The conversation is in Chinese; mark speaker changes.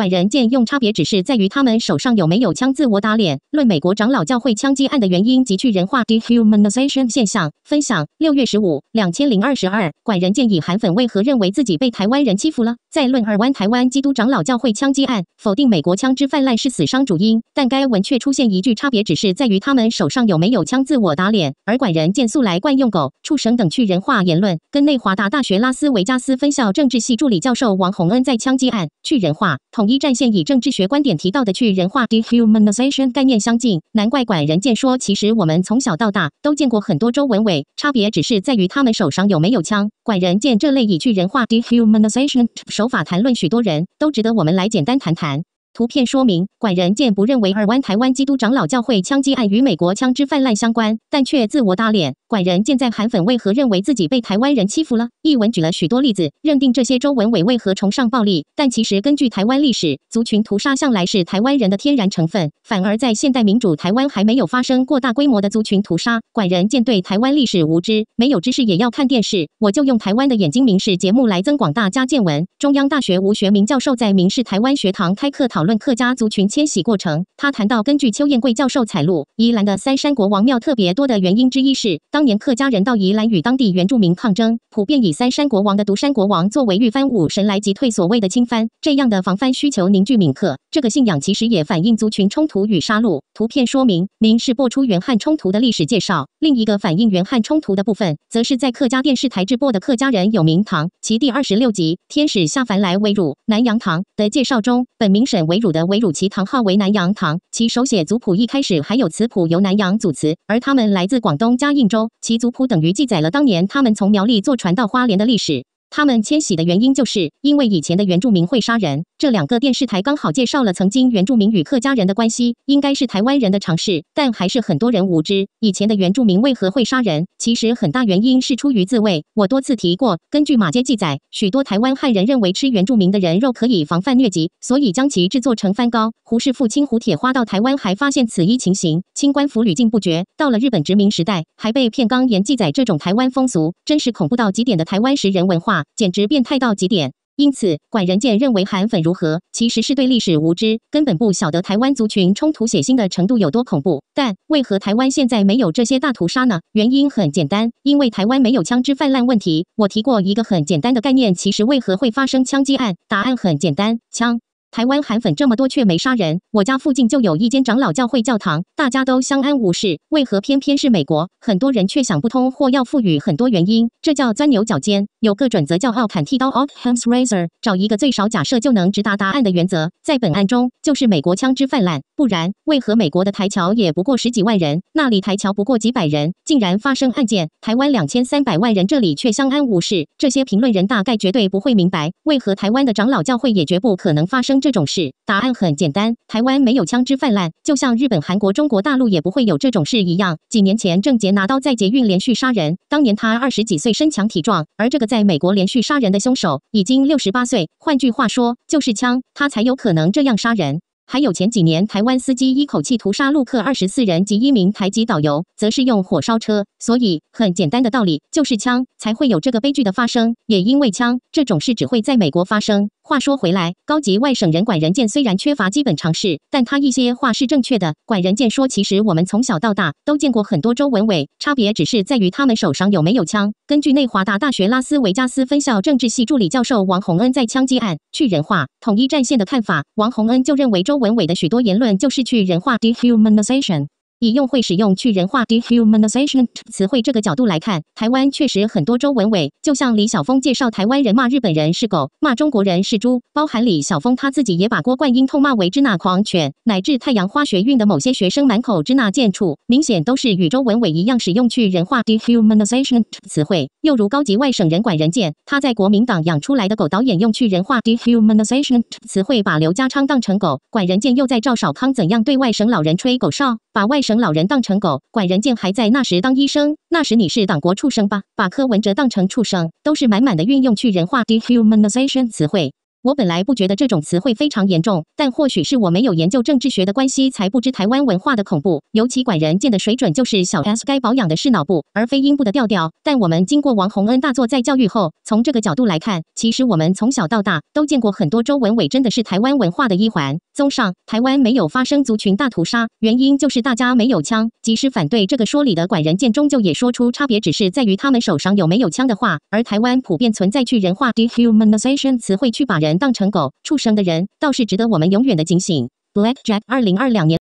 Speaker 1: 管仁健用差别只是在于他们手上有没有枪，自我打脸。论美国长老教会枪击案的原因及去人化 （dehumanization） 现象。分享六月十五，两千零二十二。管仁健以韩粉为何认为自己被台湾人欺负了？再论二湾台湾基督长老教会枪击案，否定美国枪支泛滥是死伤主因，但该文却出现一句差别只是在于他们手上有没有枪，自我打脸。而管仁健素来惯用狗、畜生等去人化言论。跟内华达大学拉斯维加斯分校政治系助理教授王洪恩在枪击案去人化统。一战线以政治学观点提到的去人化 （dehumanization） 概念相近，难怪管人见说，其实我们从小到大都见过很多周文伟，差别只是在于他们手上有没有枪。管人见这类以去人化 （dehumanization） 手法谈论许多人都值得我们来简单谈谈。图片说明：管仁健不认为尔湾台湾基督长老教会枪击案与美国枪支泛滥相关，但却自我打脸。管仁健在韩粉为何认为自己被台湾人欺负了？译文举了许多例子，认定这些周文伟为何崇尚暴力。但其实根据台湾历史，族群屠杀向来是台湾人的天然成分，反而在现代民主台湾还没有发生过大规模的族群屠杀。管仁健对台湾历史无知，没有知识也要看电视，我就用台湾的眼睛明视节目来增广大家见闻。中央大学吴学明教授在明视台湾学堂开课堂。讨论客家族群迁徙过程，他谈到，根据邱燕贵教授采录，宜兰的三山国王庙特别多的原因之一是，当年客家人到宜兰与当地原住民抗争，普遍以三山国王的独山国王作为御番武神来击退所谓的侵番，这样的防藩需求凝聚闽客。这个信仰其实也反映族群冲突与杀戮。图片说明：明是播出元汉冲突的历史介绍。另一个反映元汉冲突的部分，则是在客家电视台直播的《客家人有名堂》其第二十六集“天使下凡来为汝”（南阳堂）的介绍中，本名沈。韦汝的韦汝其堂号为南阳堂，其手写族谱一开始还有词谱，由南阳组词，而他们来自广东嘉应州，其族谱等于记载了当年他们从苗栗坐船到花莲的历史。他们迁徙的原因，就是因为以前的原住民会杀人。这两个电视台刚好介绍了曾经原住民与客家人的关系，应该是台湾人的尝试，但还是很多人无知。以前的原住民为何会杀人？其实很大原因是出于自卫。我多次提过，根据马街记载，许多台湾汉人认为吃原住民的人肉可以防范疟疾，所以将其制作成番糕。胡氏父亲胡铁花到台湾还发现此一情形，清官府屡禁不绝。到了日本殖民时代，还被片冈岩记载这种台湾风俗，真是恐怖到极点的台湾食人文化。简直变态到极点，因此管人见认为，韩粉如何其实是对历史无知，根本不晓得台湾族群冲突血腥的程度有多恐怖。但为何台湾现在没有这些大屠杀呢？原因很简单，因为台湾没有枪支泛滥问题。我提过一个很简单的概念，其实为何会发生枪击案？答案很简单，枪。台湾韩粉这么多却没杀人，我家附近就有一间长老教会教堂，大家都相安无事。为何偏偏是美国？很多人却想不通，或要赋予很多原因，这叫钻牛角尖。有个准则叫奥坎剃刀 o f k h a m s Razor），找一个最少假设就能直达答案的原则。在本案中，就是美国枪支泛滥，不然为何美国的台侨也不过十几万人，那里台侨不过几百人，竟然发生案件？台湾两千三百万人，这里却相安无事。这些评论人大概绝对不会明白，为何台湾的长老教会也绝不可能发生这种事。答案很简单：台湾没有枪支泛滥，就像日本、韩国、中国大陆也不会有这种事一样。几年前，郑杰拿刀在捷运连续杀人，当年他二十几岁，身强体壮，而这个。在美国连续杀人的凶手已经六十八岁，换句话说，就是枪，他才有可能这样杀人。还有前几年台湾司机一口气屠杀陆客二十四人及一名台籍导游，则是用火烧车。所以很简单的道理，就是枪才会有这个悲剧的发生，也因为枪这种事只会在美国发生。话说回来，高级外省人管人剑虽然缺乏基本常识，但他一些话是正确的。管人剑说，其实我们从小到大都见过很多周文伟，差别只是在于他们手上有没有枪。根据内华达大学拉斯维加斯分校政治系助理教授王洪恩在枪击案去人化统一战线的看法，王洪恩就认为周文伟的许多言论就是去人化 （dehumanization）。以用会使用去人化 （dehumanization） 词汇这个角度来看，台湾确实很多周文伟，就像李晓峰介绍，台湾人骂日本人是狗，骂中国人是猪。包含李晓峰他自己也把郭冠英痛骂为“支那狂犬”，乃至太阳花学运的某些学生满口“支那贱畜”，明显都是与周文伟一样使用去人化 （dehumanization） 词汇。又如高级外省人管人贱，他在国民党养出来的狗导演用去人化 （dehumanization） 词汇把刘家昌当成狗，管人贱又在赵少康怎样对外省老人吹狗哨。把外省老人当成狗，管人竟还在那时当医生，那时你是党国畜生吧？把柯文哲当成畜生，都是满满的运用去人化 d e humanization 词汇。我本来不觉得这种词汇非常严重，但或许是我没有研究政治学的关系，才不知台湾文化的恐怖。尤其管人见的水准就是小 S 该保养的是脑部而非阴部的调调。但我们经过王洪恩大作在教育后，从这个角度来看，其实我们从小到大都见过很多。周文伟真的是台湾文化的一环。综上，台湾没有发生族群大屠杀，原因就是大家没有枪。即使反对这个说理的管人见，终究也说出差别，只是在于他们手上有没有枪的话。而台湾普遍存在去人化 d e humanization 词汇去把人。当成狗畜生的人，倒是值得我们永远的警醒。Blackjack 二零二两年。